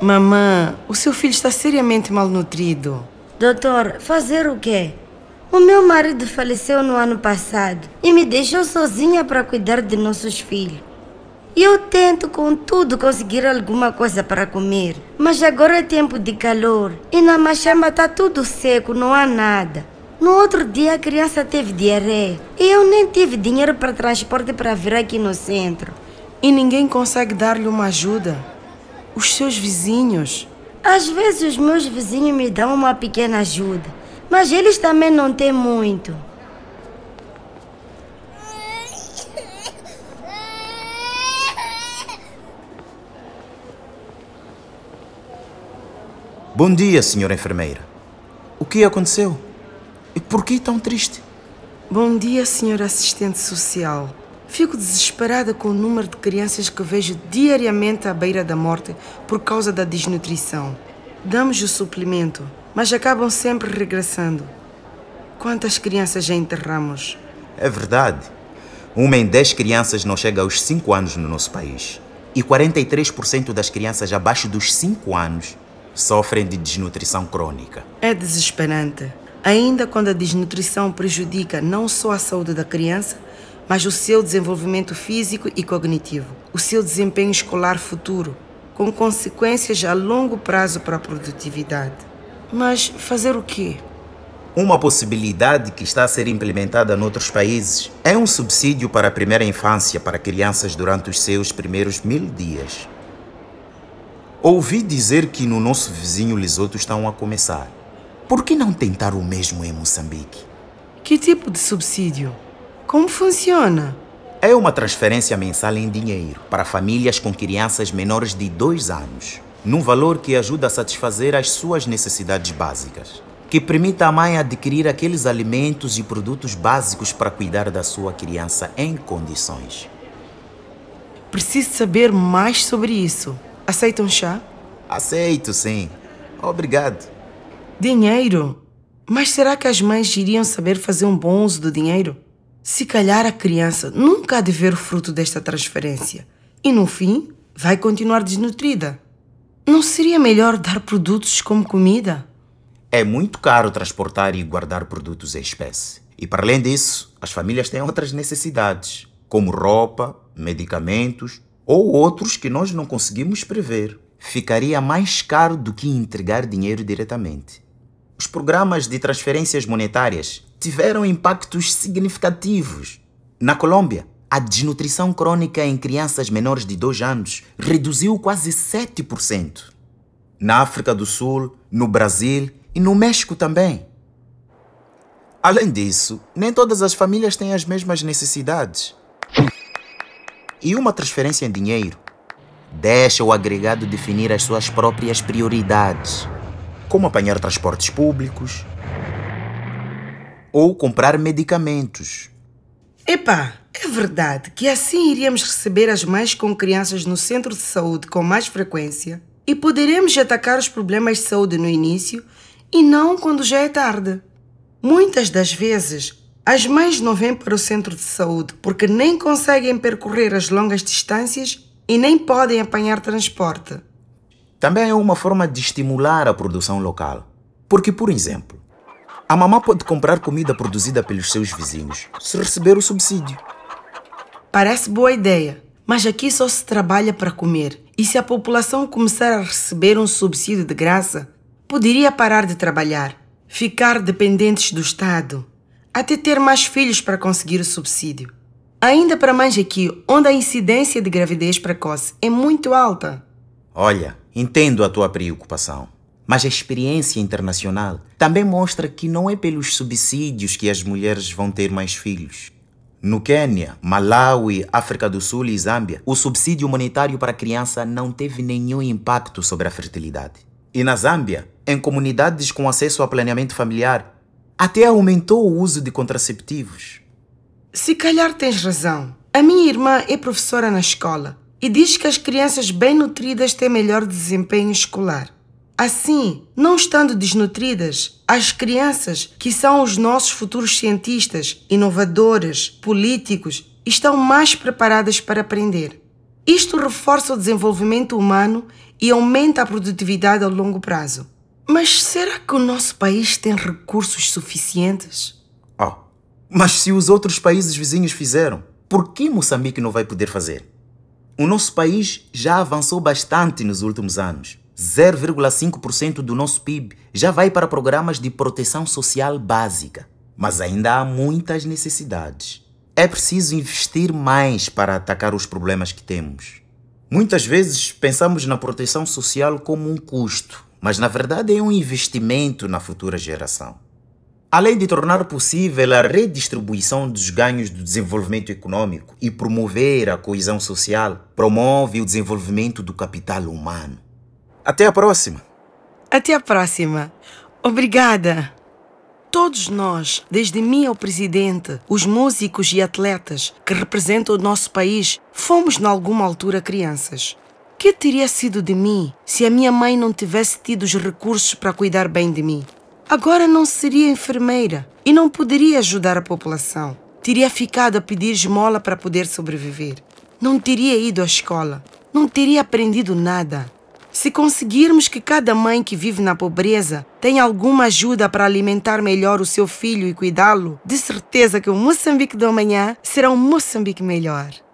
Mamã, o seu filho está seriamente malnutrido. Doutor, fazer o quê? O meu marido faleceu no ano passado e me deixou sozinha para cuidar de nossos filhos. Eu tento, contudo, conseguir alguma coisa para comer. Mas agora é tempo de calor e na machama está tudo seco, não há nada. No outro dia a criança teve diarreia e eu nem tive dinheiro para transporte para vir aqui no centro. E ninguém consegue dar-lhe uma ajuda? Os seus vizinhos? Às vezes os meus vizinhos me dão uma pequena ajuda, mas eles também não têm muito. Bom dia, senhora enfermeira. O que aconteceu? E por que tão triste? Bom dia, senhora assistente social. Fico desesperada com o número de crianças que vejo diariamente à beira da morte por causa da desnutrição. Damos o suplemento, mas acabam sempre regressando. Quantas crianças já enterramos? É verdade. Uma em dez crianças não chega aos 5 anos no nosso país. E 43% das crianças abaixo dos 5 anos sofrem de desnutrição crônica. É desesperante. Ainda quando a desnutrição prejudica não só a saúde da criança, mas o seu desenvolvimento físico e cognitivo, o seu desempenho escolar futuro, com consequências a longo prazo para a produtividade. Mas fazer o quê? Uma possibilidade que está a ser implementada noutros países é um subsídio para a primeira infância para crianças durante os seus primeiros mil dias. Ouvi dizer que no nosso vizinho Lisoto estão a começar. Por que não tentar o mesmo em Moçambique? Que tipo de subsídio? Como funciona? É uma transferência mensal em dinheiro para famílias com crianças menores de 2 anos, num valor que ajuda a satisfazer as suas necessidades básicas, que permita à mãe adquirir aqueles alimentos e produtos básicos para cuidar da sua criança em condições. Preciso saber mais sobre isso. Aceita um chá? Aceito, sim. Obrigado. Dinheiro? Mas será que as mães iriam saber fazer um bom uso do dinheiro? Se calhar a criança nunca há de ver o fruto desta transferência e, no fim, vai continuar desnutrida. Não seria melhor dar produtos como comida? É muito caro transportar e guardar produtos em espécie. E, para além disso, as famílias têm outras necessidades, como roupa, medicamentos ou outros que nós não conseguimos prever. Ficaria mais caro do que entregar dinheiro diretamente. Os programas de transferências monetárias tiveram impactos significativos. Na Colômbia, a desnutrição crônica em crianças menores de 2 anos reduziu quase 7%. Na África do Sul, no Brasil e no México também. Além disso, nem todas as famílias têm as mesmas necessidades. E uma transferência em dinheiro deixa o agregado definir as suas próprias prioridades, como apanhar transportes públicos, ou comprar medicamentos. Epá, é verdade que assim iríamos receber as mães com crianças no centro de saúde com mais frequência e poderemos atacar os problemas de saúde no início e não quando já é tarde. Muitas das vezes, as mães não vêm para o centro de saúde porque nem conseguem percorrer as longas distâncias e nem podem apanhar transporte. Também é uma forma de estimular a produção local. Porque, por exemplo, a mamã pode comprar comida produzida pelos seus vizinhos se receber o subsídio. Parece boa ideia, mas aqui só se trabalha para comer. E se a população começar a receber um subsídio de graça, poderia parar de trabalhar, ficar dependentes do Estado, até ter mais filhos para conseguir o subsídio. Ainda para mais aqui, onde a incidência de gravidez precoce é muito alta. Olha, entendo a tua preocupação. Mas a experiência internacional também mostra que não é pelos subsídios que as mulheres vão ter mais filhos. No Quênia, Malawi, África do Sul e Zâmbia, o subsídio humanitário para a criança não teve nenhum impacto sobre a fertilidade. E na Zâmbia, em comunidades com acesso ao planeamento familiar, até aumentou o uso de contraceptivos. Se calhar tens razão. A minha irmã é professora na escola e diz que as crianças bem nutridas têm melhor desempenho escolar. Assim, não estando desnutridas, as crianças, que são os nossos futuros cientistas, inovadores, políticos, estão mais preparadas para aprender. Isto reforça o desenvolvimento humano e aumenta a produtividade a longo prazo. Mas será que o nosso país tem recursos suficientes? Oh, mas se os outros países vizinhos fizeram, por que Moçambique não vai poder fazer? O nosso país já avançou bastante nos últimos anos 0,5% do nosso PIB já vai para programas de proteção social básica. Mas ainda há muitas necessidades. É preciso investir mais para atacar os problemas que temos. Muitas vezes pensamos na proteção social como um custo, mas na verdade é um investimento na futura geração. Além de tornar possível a redistribuição dos ganhos do desenvolvimento econômico e promover a coesão social, promove o desenvolvimento do capital humano. Até a próxima. Até a próxima. Obrigada. Todos nós, desde mim ao presidente, os músicos e atletas que representam o nosso país, fomos, em alguma altura, crianças. Que teria sido de mim se a minha mãe não tivesse tido os recursos para cuidar bem de mim? Agora não seria enfermeira e não poderia ajudar a população. Teria ficado a pedir esmola para poder sobreviver. Não teria ido à escola. Não teria aprendido nada. Se conseguirmos que cada mãe que vive na pobreza tenha alguma ajuda para alimentar melhor o seu filho e cuidá-lo, de certeza que o Moçambique do amanhã será um Moçambique melhor.